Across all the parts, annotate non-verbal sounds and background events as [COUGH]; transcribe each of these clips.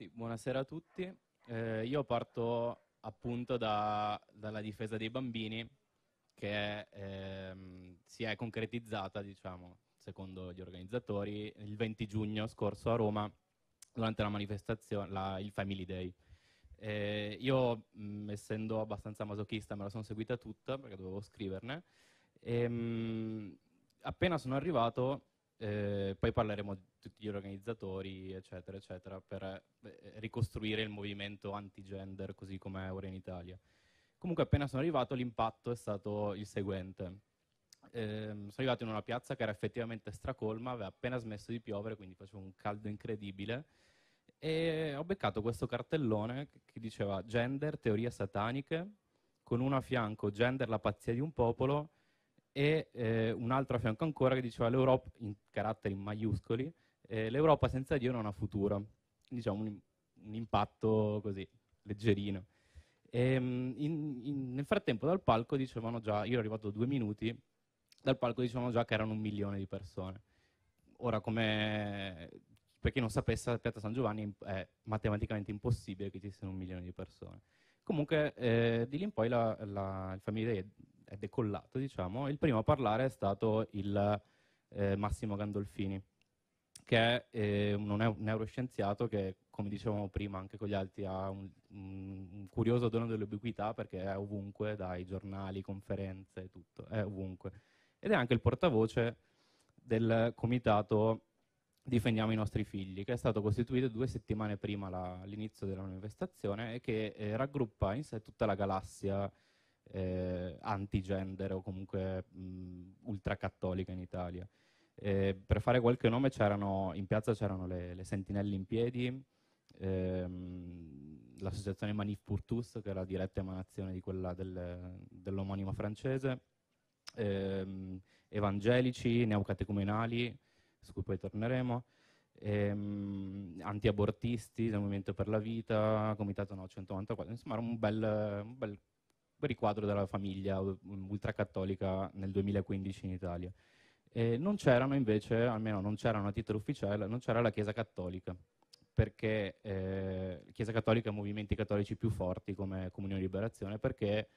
Sì, buonasera a tutti. Eh, io parto appunto da, dalla difesa dei bambini che ehm, si è concretizzata, diciamo, secondo gli organizzatori, il 20 giugno scorso a Roma durante la manifestazione, la, il Family Day. Eh, io, mh, mm, essendo abbastanza masochista, me la sono seguita tutta perché dovevo scriverne. E, ehm, mh, appena sono arrivato, eh, poi parleremo tutti gli organizzatori, eccetera, eccetera, per eh, ricostruire il movimento anti-gender così come è ora in Italia. Comunque appena sono arrivato l'impatto è stato il seguente. Eh, sono arrivato in una piazza che era effettivamente stracolma, aveva appena smesso di piovere, quindi faceva un caldo incredibile e ho beccato questo cartellone che diceva gender, teorie sataniche, con uno a fianco gender, la pazzia di un popolo e eh, un altro a fianco ancora che diceva l'Europa, in caratteri maiuscoli, eh, l'Europa senza Dio non ha futuro, diciamo un, un impatto così leggerino. E, ehm, in, in, nel frattempo dal palco dicevano già, io ero arrivato due minuti, dal palco dicevano già che erano un milione di persone. Ora come per chi non sapesse, a Piazza San Giovanni è matematicamente impossibile che ci siano un milione di persone. Comunque, eh, di lì in poi la, la, il Family Day è decollato, diciamo. Il primo a parlare è stato il eh, Massimo Gandolfini, che eh, è un neuroscienziato che, come dicevamo prima anche con gli altri, ha un, un curioso dono dell'ubiquità perché è ovunque, dai giornali, conferenze, tutto, è ovunque. Ed è anche il portavoce del comitato Difendiamo i nostri figli, che è stato costituito due settimane prima l'inizio della manifestazione e che eh, raggruppa in sé tutta la galassia eh, antigender o comunque mm, ultracattolica in Italia. Eh, per fare qualche nome in piazza c'erano le, le, Sentinelle in piedi, ehm, l'associazione Manif Purtus, che era diretta emanazione di quella del, dell'omonima francese, ehm, evangelici, neocatecumenali, su cui poi torneremo, ehm, antiabortisti del Movimento per la Vita, Comitato No 194, insomma era un bel, un bel riquadro della famiglia ultracattolica nel 2015 in Italia. Eh, non c'erano invece, almeno non c'erano a titolo ufficiale, non c'era la Chiesa Cattolica, perché eh, Chiesa Cattolica ha movimenti cattolici più forti come Comunione e Liberazione, perché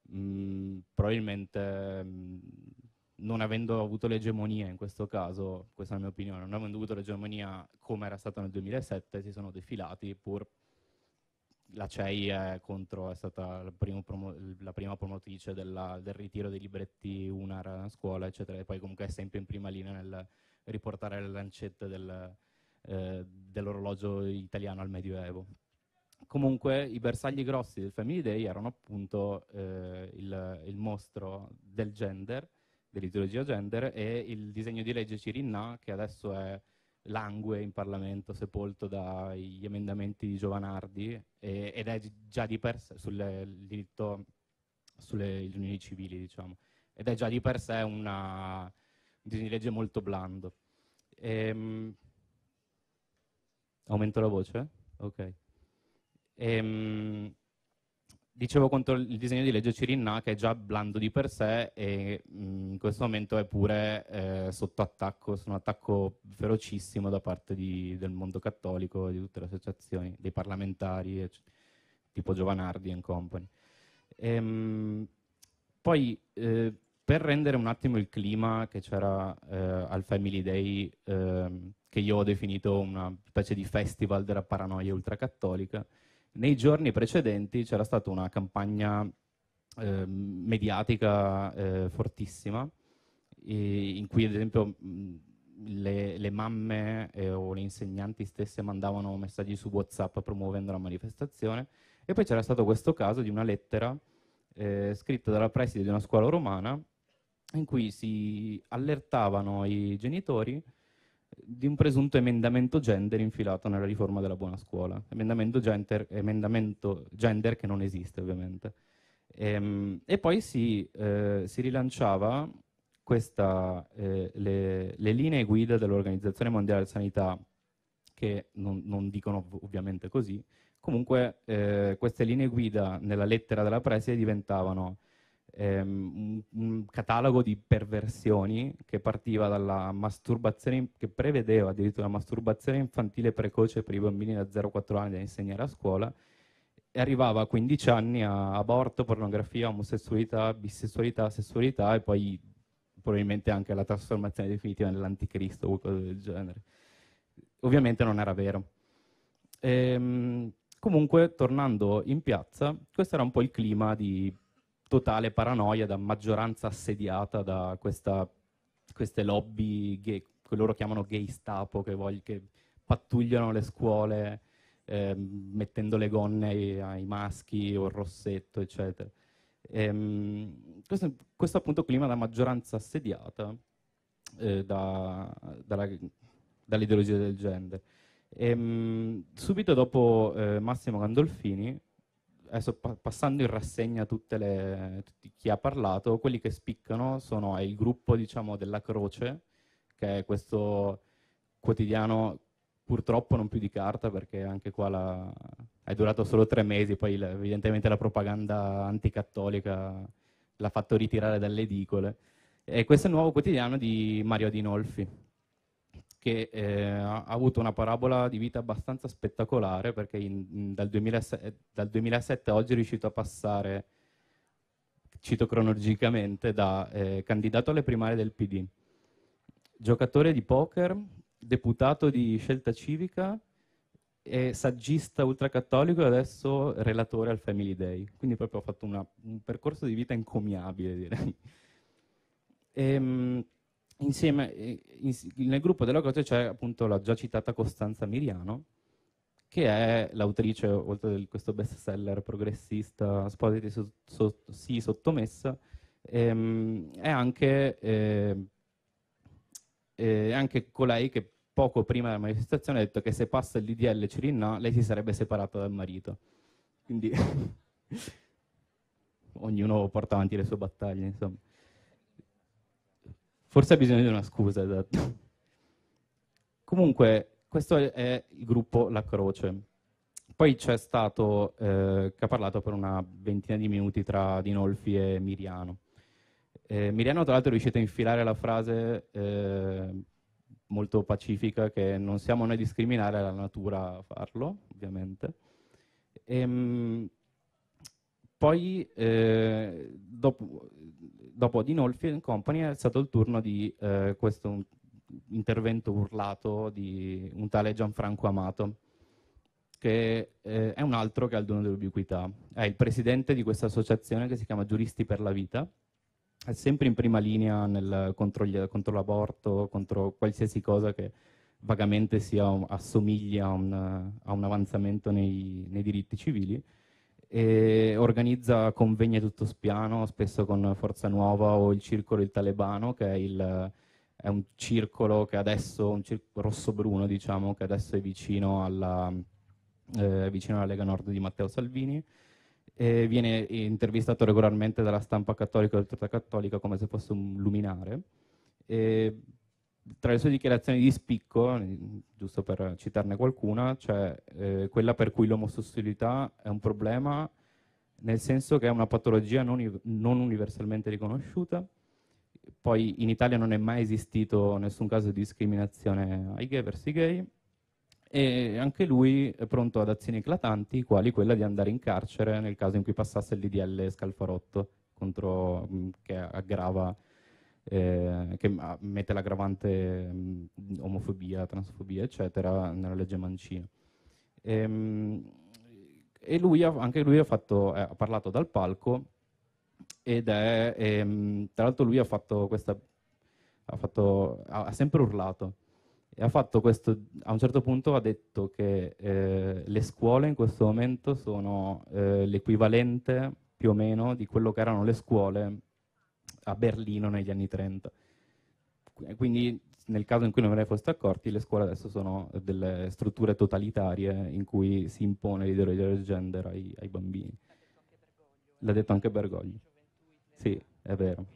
mh, mm, probabilmente mh, mm, non avendo avuto l'egemonia in questo caso, questa è la mia opinione, non avendo avuto l'egemonia come era stata nel 2007, si sono defilati pur la CEI è, contro, è stata la, promo, la prima promotrice della, del ritiro dei libretti UNAR a scuola, eccetera, e poi comunque è sempre in prima linea nel riportare le lancette del, eh, dell'orologio italiano al Medioevo. Comunque i bersagli grossi del Family Day erano appunto eh, il, il, mostro del gender, dell'ideologia gender e il disegno di legge Cirinna che adesso è langue in Parlamento, sepolto dagli emendamenti di Giovanardi, e, ed è già di per sé sul diritto sulle unioni civili, diciamo, ed è già di per sé una, un disegno di legge molto blando. Ehm, aumento la voce? Ok. Ehm, dicevo contro il disegno di legge Cirinna che è già blando di per sé e mm, in questo momento è pure eh, sotto attacco, su un attacco ferocissimo da parte di, del mondo cattolico, di tutte le associazioni, dei parlamentari, tipo Giovanardi e company. Ehm, poi eh, per rendere un attimo il clima che c'era eh, al Family Day, ehm, che io ho definito una specie di festival della paranoia ultracattolica, nei giorni precedenti c'era stata una campagna eh, mediatica eh, fortissima, in cui ad esempio le, le, mamme eh, o le insegnanti stesse mandavano messaggi su WhatsApp promuovendo la manifestazione e poi c'era stato questo caso di una lettera eh, scritta dalla preside di una scuola romana in cui si allertavano i genitori di un presunto emendamento gender infilato nella riforma della buona scuola, emendamento gender, emendamento gender che non esiste ovviamente. E, ehm, e poi si, eh, si rilanciava questa, eh, le, le, linee guida dell'Organizzazione Mondiale della Sanità, che non, non dicono ovviamente così, comunque eh, queste linee guida nella lettera della preside diventavano ehm, un, catalogo di perversioni che partiva dalla masturbazione, che prevedeva addirittura la masturbazione infantile precoce per i bambini da 0-4 anni da insegnare a scuola, e arrivava a 15 anni a aborto, pornografia, omosessualità, bisessualità, sessualità e poi probabilmente anche la trasformazione definitiva nell'anticristo o qualcosa del genere. Ovviamente non era vero. Ehm, comunque, tornando in piazza, questo era un po' il clima di totale paranoia da maggioranza assediata da questa, queste lobby gay, che loro chiamano gay stapo, che, vogl- che pattugliano le scuole eh, mettendo le gonne ai, ai, maschi o il rossetto, eccetera. Ehm, questo, questo, appunto clima da maggioranza assediata eh, da, dalla, dall'ideologia del gender. Ehm, subito dopo eh, Massimo Gandolfini adesso passando in rassegna le, tutti, chi ha parlato, quelli che spiccano sono il gruppo diciamo, della Croce, che è questo quotidiano purtroppo non più di carta perché anche qua la, è durato solo tre mesi, poi evidentemente la propaganda anticattolica l'ha fatto ritirare dalle edicole. E questo è il nuovo quotidiano di Mario Adinolfi, che eh, ha avuto una parabola di vita abbastanza spettacolare perché in, dal, 2007, eh, dal, 2007, oggi è riuscito a passare, cito cronologicamente, da eh, candidato alle primarie del PD, giocatore di poker, deputato di scelta civica, è saggista ultracattolico e adesso relatore al Family Day. Quindi proprio ha fatto una, un percorso di vita encomiabile, direi. E, ehm, insieme, eh, in, nel gruppo della Croce c'è appunto la già citata Costanza Miriano, che è l'autrice, oltre a questo bestseller progressista, Spositi so, so, sì sottomessa, ehm, è anche, eh, è anche colei che poco prima della manifestazione ha detto che se passa il DDL Cirinna lei si sarebbe separata dal marito. Quindi [LAUGHS] ognuno porta avanti le sue battaglie, insomma. Forse ha bisogno di una scusa, esatto. Comunque, questo è il gruppo La Croce. Poi c'è stato eh, che ha parlato per una ventina di minuti tra Dinolfi e Miriano. Eh, Miriano, tra l'altro, è riuscito a infilare la frase eh, molto pacifica che non siamo noi a discriminare, è la natura a farlo, ovviamente. E, ehm, poi, eh, dopo, dopo di Nolfi Company è stato il turno di eh, questo intervento urlato di un tale Gianfranco Amato, che eh, è un altro che ha il dono dell'ubiquità. È il presidente di questa associazione che si chiama Giuristi per la Vita, è sempre in prima linea nel, contro, gli, contro l'aborto, contro qualsiasi cosa che vagamente sia, assomiglia a un, a un avanzamento nei, nei diritti civili e organizza convegni a tutto spiano, spesso con Forza Nuova o il Circolo Il Talebano, che è, il, è un circolo che adesso, un circolo rosso-bruno diciamo, che adesso è vicino alla, eh, vicino alla Lega Nord di Matteo Salvini. E viene intervistato regolarmente dalla stampa cattolica e cattolica come se fosse un luminare. E tra le sue dichiarazioni di spicco, eh, giusto per citarne qualcuna, c'è cioè, eh, quella per cui l'omosessualità è un problema nel senso che è una patologia non, non, universalmente riconosciuta, poi in Italia non è mai esistito nessun caso di discriminazione ai gay verso i gay e anche lui è pronto ad azioni eclatanti quali quella di andare in carcere nel caso in cui passasse l'IDL Scalfarotto contro, che aggrava eh, che ah, mette l'aggravante omofobia, transfobia, eccetera, nella legge Mancino. E, ehm, e lui ha, anche lui ha, fatto, eh, ha, parlato dal palco ed è, ehm, tra l'altro lui ha fatto questa, ha, fatto, ha sempre urlato e questo, a un certo punto ha detto che eh, le scuole in questo momento sono eh, l'equivalente più o meno di quello che erano le scuole a Berlino negli anni 30. Quindi nel caso in cui non ve ne foste accorti, le scuole adesso sono delle strutture totalitarie in cui si impone l'ideologia del gender ai, ai bambini. L'ha detto anche Bergoglio. Sì, è vero.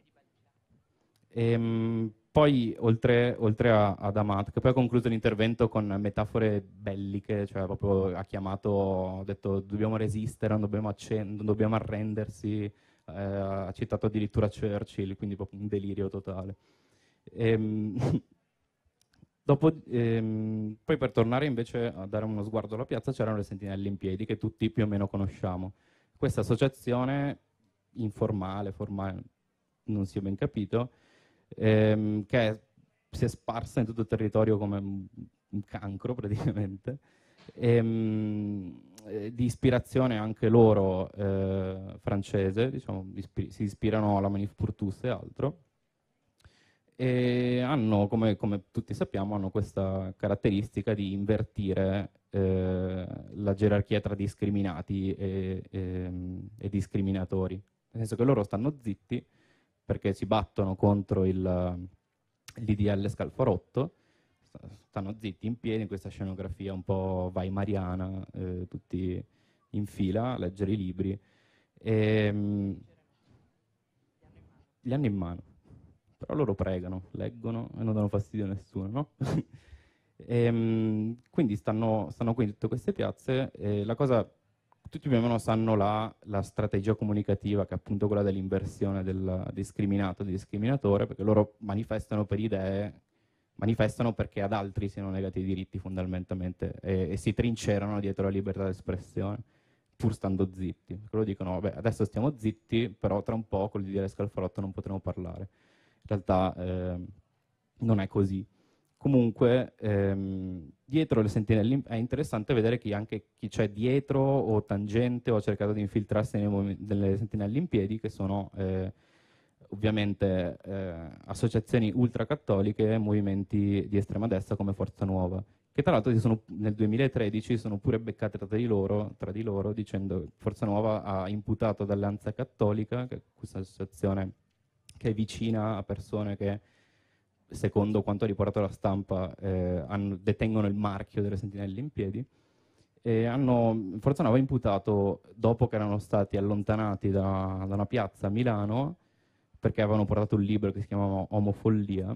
E, ehm, poi, oltre, oltre a, ad Amat, che poi ha concluso l'intervento con metafore belliche, cioè proprio ha chiamato, ha detto dobbiamo resistere, non dobbiamo, non dobbiamo arrendersi, eh, ha citato addirittura Churchill, quindi proprio un delirio totale. Ehm, [LAUGHS] dopo, ehm, poi per tornare invece a dare uno sguardo alla piazza c'erano le sentinelle in piedi che tutti più o meno conosciamo. Questa associazione informale, formale, non si è ben capito, ehm, che è, si è sparsa in tutto il territorio come un cancro praticamente. Ehm, eh, di ispirazione anche loro eh, francese, diciamo, si ispirano alla Manif Purtus e altro, e hanno, come, come tutti sappiamo, hanno questa caratteristica di invertire eh, la gerarchia tra discriminati e, e, ehm, e, discriminatori, nel senso che loro stanno zitti perché si battono contro l'IDL Scalfarotto, stanno zitti in piedi in questa scenografia un po' weimariana, eh, tutti in fila a leggere i libri. E, ehm, li hanno in mano, però loro pregano, leggono e non danno fastidio a nessuno, no? [LAUGHS] e, ehm, quindi stanno, stanno, qui in tutte queste piazze e la cosa, tutti più o meno sanno la, la strategia comunicativa che è appunto quella dell'inversione del discriminato, del discriminatore, perché loro manifestano per idee manifestano perché ad altri siano negati i diritti fondamentalmente e, e si trincerano dietro la libertà d'espressione pur stando zitti. Loro dicono, vabbè, adesso stiamo zitti, però tra un po' con l'idea scalfarotto non potremo parlare. In realtà eh, non è così. Comunque, ehm, dietro le sentinelle è interessante vedere chi anche chi c'è dietro o tangente o ha cercato di infiltrarsi nelle sentinelle in piedi, che sono... Eh, ovviamente eh, associazioni ultracattoliche e movimenti di estrema destra come Forza Nuova, che tra l'altro sono, nel 2013 sono pure beccate tra di loro, tra di loro dicendo che Forza Nuova ha imputato ad Alleanza Cattolica, che è questa associazione che è vicina a persone che secondo quanto ha riportato la stampa, eh, hanno, detengono il marchio delle sentinelle in piedi. E hanno, Forza Nuova ha imputato, dopo che erano stati allontanati da, da una piazza a Milano, perché avevano portato un libro che si chiamava Omofollia.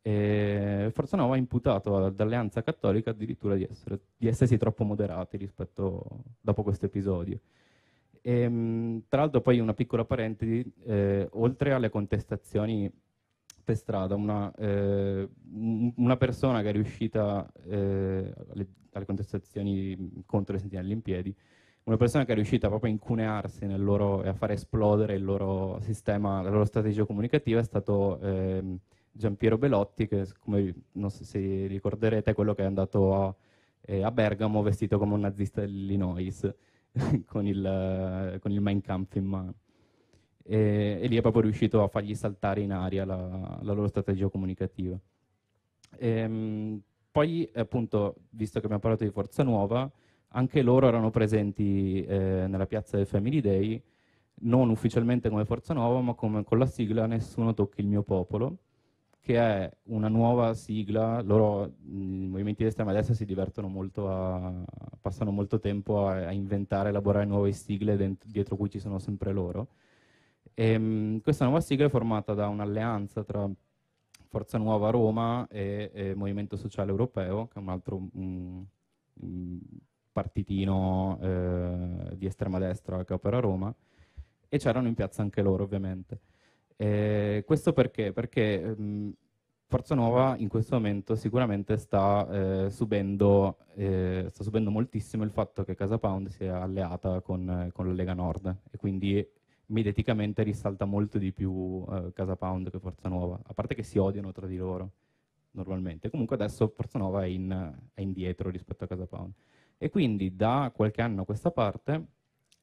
E Forza Nuova ha imputato all'Alleanza Cattolica addirittura di, essere, di essersi troppo moderati rispetto dopo questo episodio. E, ehm, tra l'altro poi una piccola parentesi, eh, oltre alle contestazioni per strada, una, eh, una persona che è riuscita eh, alle, alle, contestazioni contro le sentinelle in piedi, una persona che è riuscita proprio a incunearsi nel loro, e a far esplodere il loro sistema, la loro strategia comunicativa è stato ehm, Giampiero Belotti, che come non so se ricorderete è quello che è andato a, eh, a Bergamo vestito come un nazista dell'Illinois [LAUGHS] con, il, eh, con il Mein Kampf in mano. E, e, lì è proprio riuscito a fargli saltare in aria la, la loro strategia comunicativa. E, ehm, poi, appunto, visto che abbiamo parlato di Forza Nuova, anche loro erano presenti eh, nella piazza del Family Day, non ufficialmente come Forza Nuova, ma come, con la sigla Nessuno tocchi il mio popolo, che è una nuova sigla, loro, mm, i movimenti di estrema destra si divertono molto, a, passano molto tempo a, a inventare, elaborare nuove sigle dentro, dietro cui ci sono sempre loro. E, ehm, mh, questa nuova sigla è formata da un'alleanza tra Forza Nuova Roma e, e Movimento Sociale Europeo, che è un altro mh, mh, partitino eh, di estrema destra che opera a Roma, e c'erano in piazza anche loro ovviamente. E questo perché? Perché mh, ehm, Forza Nuova in questo momento sicuramente sta, eh, subendo, eh, sta, subendo, moltissimo il fatto che Casa Pound sia alleata con, con, la Lega Nord e quindi mediaticamente risalta molto di più eh, Casa Pound che Forza Nuova, a parte che si odiano tra di loro normalmente. Comunque adesso Forza Nuova è, in, è indietro rispetto a Casa Pound e quindi da qualche anno a questa parte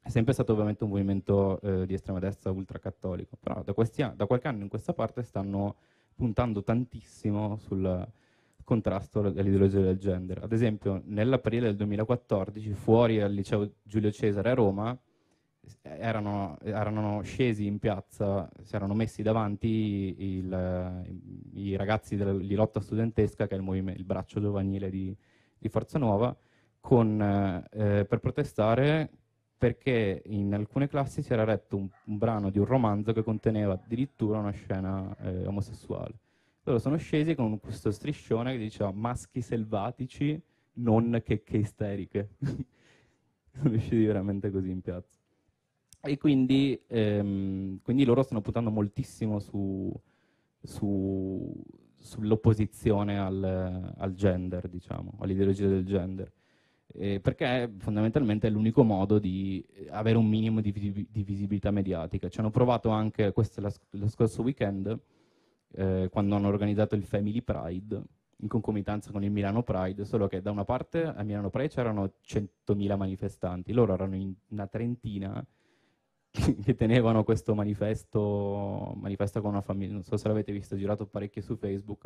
è sempre stato ovviamente un movimento eh, di estrema destra ultracattolico, però da, questi, da qualche anno in questa parte stanno puntando tantissimo sul contrasto all'ideologia del genere. Ad esempio, nell'aprile del 2014, fuori al liceo Giulio Cesare a Roma, eh, erano, erano scesi in piazza, si erano messi davanti il, i ragazzi di lotta studentesca, che è il, il braccio giovanile di, di Forza Nuova, con, eh, eh, per protestare perché in alcune classi si era letto un, un, brano di un romanzo che conteneva addirittura una scena eh, omosessuale. Loro sono scesi con questo striscione che diceva maschi selvatici, non che, che isteriche. [LAUGHS] sono usciti veramente così in piazza. E quindi, ehm, quindi loro stanno puntando moltissimo su, su, sull'opposizione al, al, gender, diciamo, all'ideologia del gender eh, perché fondamentalmente è l'unico modo di eh, avere un minimo di, vis- di visibilità mediatica. Ci hanno provato anche questo, lo scorso weekend, eh, quando hanno organizzato il Family Pride, in concomitanza con il Milano Pride, solo che da una parte a Milano Pride c'erano 100.000 manifestanti, loro erano in una trentina che tenevano questo manifesto, manifesto con una famiglia, non so se l'avete visto, girato parecchio su Facebook,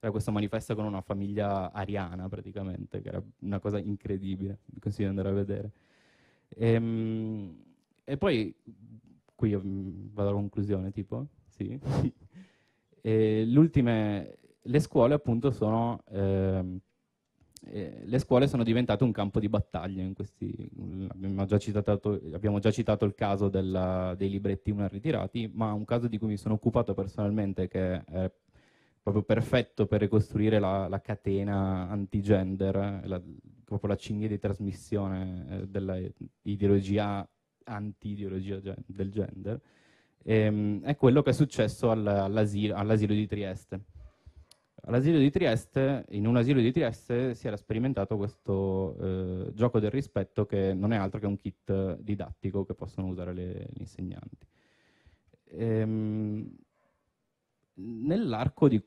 era questo manifesto con una famiglia ariana praticamente, che era una cosa incredibile, vi consiglio di andare a vedere. E, ehm, e poi, qui vado alla conclusione, tipo, sì. [LAUGHS] le scuole appunto sono... Eh, eh, le scuole sono diventate un campo di battaglia. Questi, abbiamo, già citato, abbiamo, già citato, il caso della, dei libretti una ritirati, ma un caso di cui mi sono occupato personalmente che è proprio perfetto per ricostruire la, la catena antigender, la, proprio la cinghia di trasmissione eh, dell'ideologia anti-ideologia del gender, ehm, è quello che è successo all'asilo, all'asilo di Trieste all'asilo di Trieste, in un asilo di Trieste si era sperimentato questo eh, gioco del rispetto che non è altro che un kit didattico che possono usare le, gli insegnanti. Ehm, nell'arco di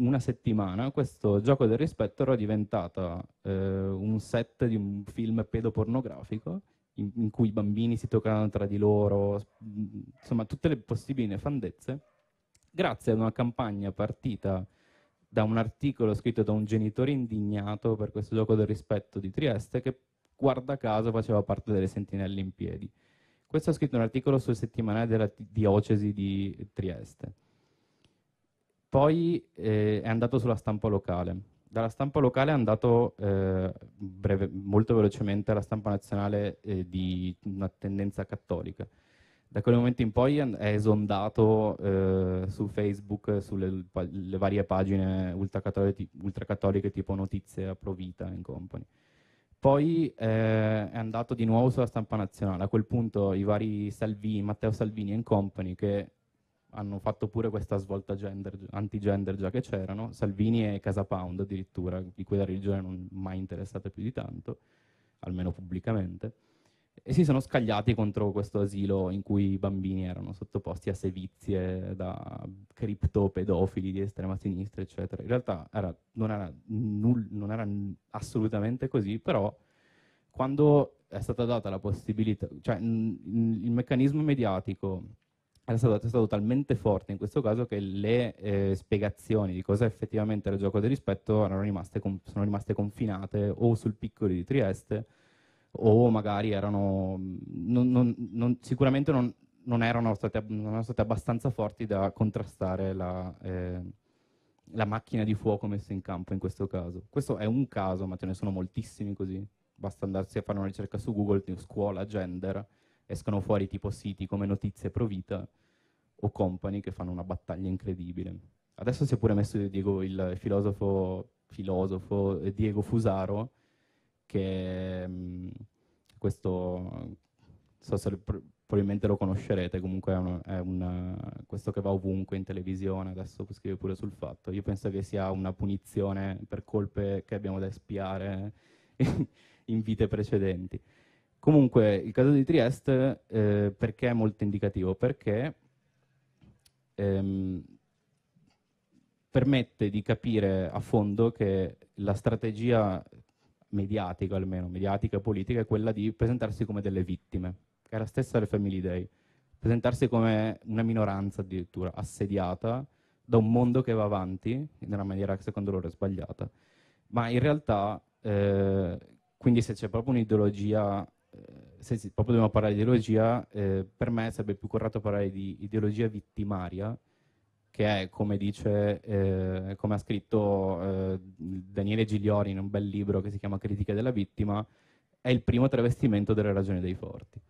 una settimana questo gioco del rispetto era diventato eh, un set di un film pedopornografico in, in, cui i bambini si toccano tra di loro, insomma tutte le possibili nefandezze, grazie ad una campagna partita da un articolo scritto da un genitore indignato per questo gioco del rispetto di Trieste che guarda caso faceva parte delle sentinelle in piedi. Questo ha scritto un articolo sul settimanale della diocesi di Trieste. Poi eh, è andato sulla stampa locale. Dalla stampa locale è andato eh, breve, molto velocemente alla stampa nazionale eh, di una tendenza cattolica. Da quel momento in poi è esondato eh, su Facebook, sulle varie pagine ultracattoliche, ultracattoliche tipo Notizie a Provita in company. Poi eh, è andato di nuovo sulla stampa nazionale. A quel punto i vari Salvini, Matteo Salvini e company, che hanno fatto pure questa svolta gender, anti-gender già che c'erano, Salvini e Casa Pound addirittura, di cui la religione non è mai interessata più di tanto, almeno pubblicamente e si sono scagliati contro questo asilo in cui i bambini erano sottoposti a sevizie da criptopedofili di estrema sinistra, eccetera. In realtà era, non, era null, non, era assolutamente così, però quando è stata data la possibilità, cioè il meccanismo mediatico è stato, è stato talmente forte in questo caso che le eh, spiegazioni di cosa effettivamente era il gioco del rispetto rimaste, sono rimaste confinate o sul piccolo di Trieste, o magari erano mm, non, non, non, sicuramente non, erano state, non erano state abbastanza forti da contrastare la, eh, la macchina di fuoco messa in campo in questo caso. Questo è un caso, ma ce ne sono moltissimi così. Basta andarsi a fare una ricerca su Google, scuola, gender, escono fuori tipo siti come Notizie Provita o Company che fanno una battaglia incredibile. Adesso si è pure messo Diego, il filosofo, filosofo eh, Diego Fusaro, che mh, questo so se probabilmente lo conoscerete, comunque è, un, è un, questo che va ovunque in televisione, adesso scrive pure sul fatto. Io penso che sia una punizione per colpe che abbiamo da espiare [LAUGHS] in vite precedenti. Comunque il caso di Trieste eh, perché è molto indicativo? Perché ehm, permette di capire a fondo che la strategia mediatica almeno, mediatica e politica, è quella di presentarsi come delle vittime, che è la stessa del Family Day, presentarsi come una minoranza addirittura, assediata da un mondo che va avanti in una maniera che secondo loro è sbagliata. Ma in realtà, eh, quindi se c'è proprio un'ideologia, eh, se proprio dobbiamo parlare di ideologia, eh, per me sarebbe più corretto parlare di ideologia vittimaria, che è, come, dice, eh, come ha scritto eh, Daniele Gigliori in un bel libro che si chiama Critica della vittima, è il primo travestimento delle ragioni dei forti.